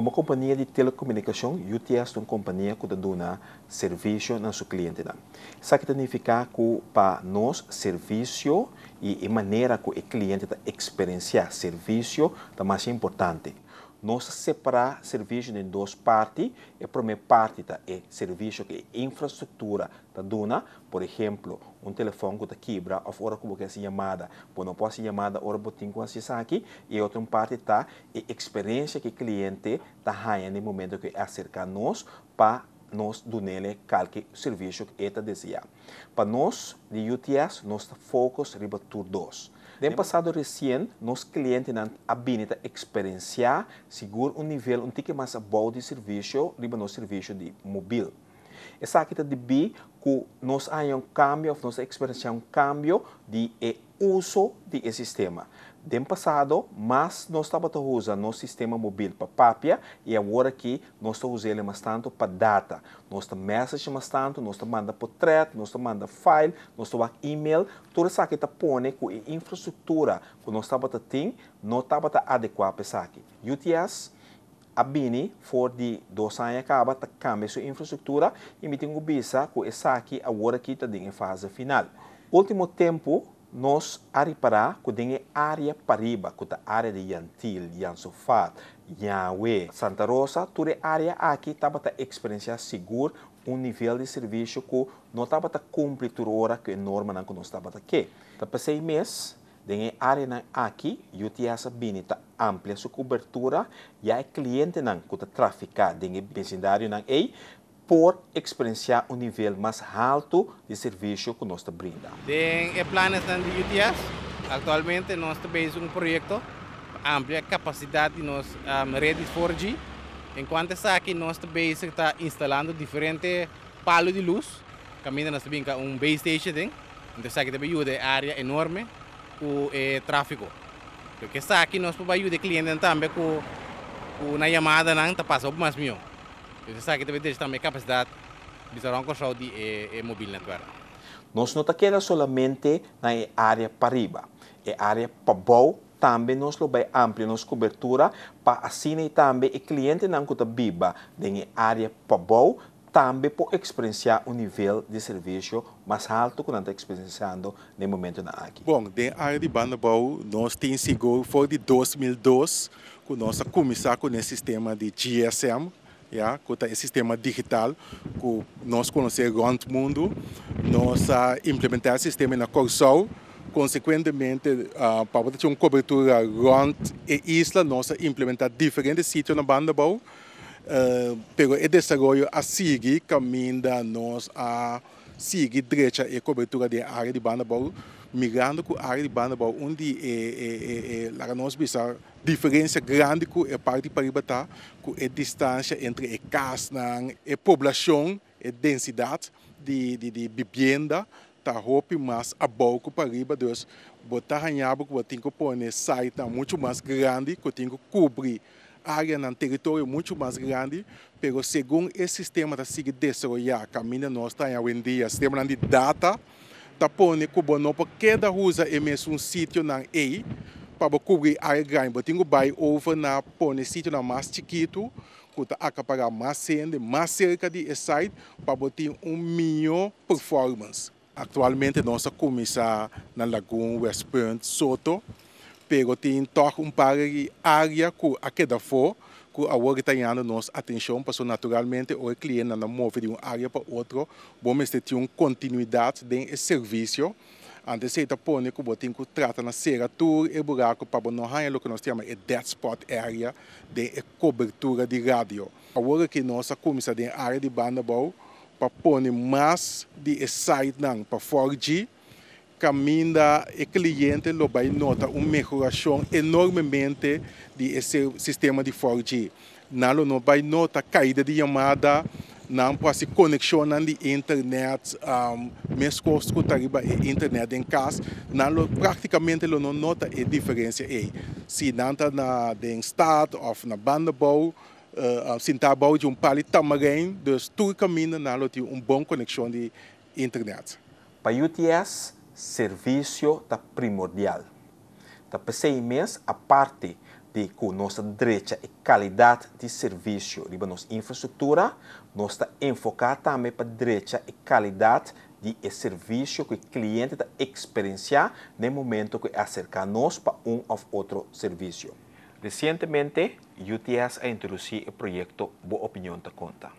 Como companhia de telecomunicação, UTS é uma companhia que dá serviço ao seu cliente. Isso significa que para nós, serviço e a maneira que o cliente experiencia serviço é mais importante nós separar serviço em duas partes. A primeira parte tá, é serviço que é infraestrutura da duna por exemplo, um telefone que está quebra, ou hora como que é assim chamada, bom, não pode ser chamada, hora botim com essa aqui, e a outra parte está a é experiência que o cliente está ganhando no momento que acerca nós para nós donele qualquer serviço que ele tá deseja. Para nós, de UTS, nós focamos em tudo dois no passado recente, nos clientes habilita experienciar seguro um nível um tique mais bom de serviço, riba no serviço de mobil. Essa aqui está de bi, que nós há um cambio, nós experienciamos um cambio de uso de sistema dem passado, mas nós estamos usando nosso sistema móvel para papia e agora aqui nós estamos usando mais tanto para data. Nós estamos mensagem mais tanto, nós estamos mandando portrait, nós estamos mandando file, nós estamos e-mail. Tudo isso aqui está pondo com a infraestrutura que nós estávamos tendo, não estávamos adequando para isso aqui. UTS, a Bini, for de dois anos acaba, está cambiando sua infraestrutura e me tem que com isso aqui agora aqui está em fase final. Último tempo, nos Aripará, que tem área Pariba, que é área de Yantil, Yansufat, Yahweh, Santa Rosa, toda área aqui está para experienciar seguro um nível de serviço que não está para cumprir toda hora que é norma não que nós está para aqui. Tá passei mês, tem área aqui, e o Tiasa Bini está amplia sua cobertura, e a cliente não que está traficando, tem vecindário não é, por experienciar um nível mais alto de serviço que nós brinda. Tem planos de UTS. Atualmente nós temos um projeto amplia capacidade de nós um, redes 4G. Enquanto está aqui nós também está instalando diferentes palos de luz. Caminha nós temos um base station, ¿eh? então isso aqui também ajuda a área enorme com eh, tráfego. Porque está aqui nós podemos ajudar o cliente também com, com chamada não está passando mais melhor. Sa kita vede sta me capacidad bisogna anche soldi e, e mobile network. Nós não queda solamente na área para riba, é área para bom também nós lo vai ampliar nossa cobertura para assim também o cliente não conta biba na área para bom também pode experienciar um nível de serviço mais alto que não está experienciando no momento na aqui. Bom, na área de banda bau, nós temos seguido foi de 2002 com nossa começamos com o sistema de GSM yeah, com o sistema digital que nós conhecemos grande mundo, nós uh, implementar o sistema na Corsol, consequentemente, uh, para ter uma cobertura grande e isla, nós implementar diferentes sítios na banda boa, uh, mas o é desenvolvimento a seguir caminha nós a uh, seguir direita e cobertura de área de Bandabal, mirando com a área de Bandabal, onde é, é, é, lá nós pensamos diferença grande com a parte de Paribata, tá? com a distância entre a casna, a população, a densidade de, de, de vivienda, tá roupa mais abaixo para riba, então, botar a que eu tenho que pôr, sai tá muito mais grande, que eu tenho que cobrir área no território muito mais grande, mas segundo esse sistema está sigue desarrollar, caminho nós está hoje em dia, sistema de data, está pondo cubano para cada usa é mesmo um sítio na para cobrir a área grande, mas tem que vai over na pôr sítio na mais chiquito, escuta acaparar mais cedo, mais cerca de site para ter um melhor performance. Atualmente nós começamos na Lagoa West Point, Soto, pego tem toque um par de área que a queda que a hora está ganhando nossa atenção, porque naturalmente o cliente não move de uma área para outra, bom, este tem uma continuidade de serviço. Antes de pôr que botem que trata na serra tour e buraco para não há o que nós chamamos de dead spot area de cobertura de rádio. Agora que nós começamos a área de banda para pôr mais de site para 4G, caminha e cliente lo vai notar uma melhoração enormemente esse sistema de 4G. Nalo não vai notar caída de chamada, não pode conexão na internet, um, mesmo escutariba e internet em casa, nalo praticamente lo não nota a diferença aí. Se não está na den stad ou na bandebouw, uh, eh, sintabouw de um pali tamarém, dus tudo caminha nalo de um bom conexão de internet. Para UTS, serviço da primordial. da pensei imenso a parte de que nossa direita e qualidade de serviço, de nossa infraestrutura, nós está enfocar também para a direita e qualidade de serviço que o cliente está experienciar no momento que acerca nós para um ou outro serviço. Recentemente, UTS introduziu o projeto Boa Opinião da Conta.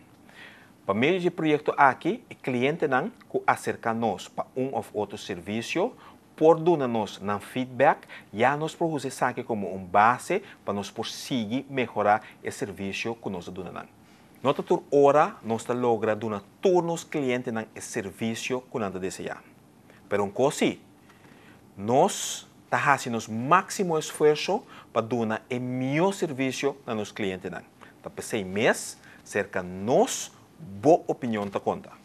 Para melhorar o projeto aqui, o cliente não acerca-nos para um ou outro serviço, pordona-nos no feedback, já nos produz saque como uma base para nos prosseguir melhorar o serviço que nós damos. Nota tur hora nós logra duna turnos cliente nan serviço que nós deseja. Pero um nós tá fazendo o máximo esforço para dar o melhor serviço a nos clientes. Tá pensei mês cerca nós bo opinion ta konta